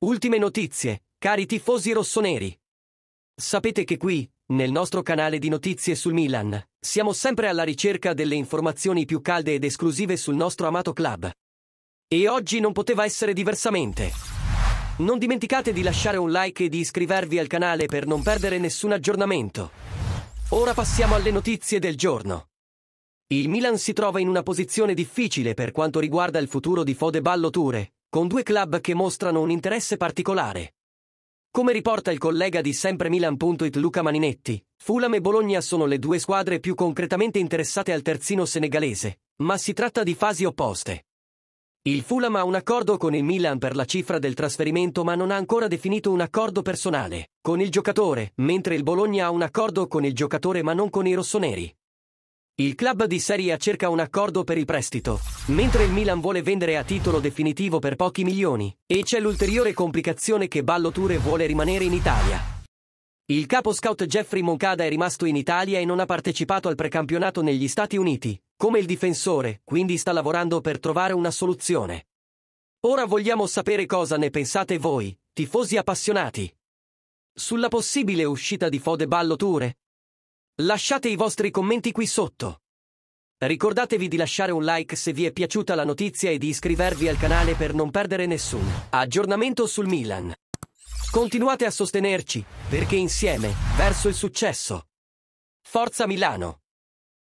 Ultime notizie, cari tifosi rossoneri. Sapete che qui, nel nostro canale di notizie sul Milan, siamo sempre alla ricerca delle informazioni più calde ed esclusive sul nostro amato club. E oggi non poteva essere diversamente. Non dimenticate di lasciare un like e di iscrivervi al canale per non perdere nessun aggiornamento. Ora passiamo alle notizie del giorno. Il Milan si trova in una posizione difficile per quanto riguarda il futuro di Fode Ballo Ture, con due club che mostrano un interesse particolare. Come riporta il collega di sempre Milan.it Luca Maninetti, Fulham e Bologna sono le due squadre più concretamente interessate al terzino senegalese, ma si tratta di fasi opposte. Il Fulham ha un accordo con il Milan per la cifra del trasferimento ma non ha ancora definito un accordo personale con il giocatore, mentre il Bologna ha un accordo con il giocatore ma non con i rossoneri. Il club di Serie A cerca un accordo per il prestito, mentre il Milan vuole vendere a titolo definitivo per pochi milioni, e c'è l'ulteriore complicazione che Ballo Balloture vuole rimanere in Italia. Il capo scout Jeffrey Moncada è rimasto in Italia e non ha partecipato al precampionato negli Stati Uniti, come il difensore, quindi sta lavorando per trovare una soluzione. Ora vogliamo sapere cosa ne pensate voi, tifosi appassionati. Sulla possibile uscita di Fode Ballo Balloture, Lasciate i vostri commenti qui sotto. Ricordatevi di lasciare un like se vi è piaciuta la notizia e di iscrivervi al canale per non perdere nessun aggiornamento sul Milan. Continuate a sostenerci, perché insieme, verso il successo. Forza Milano!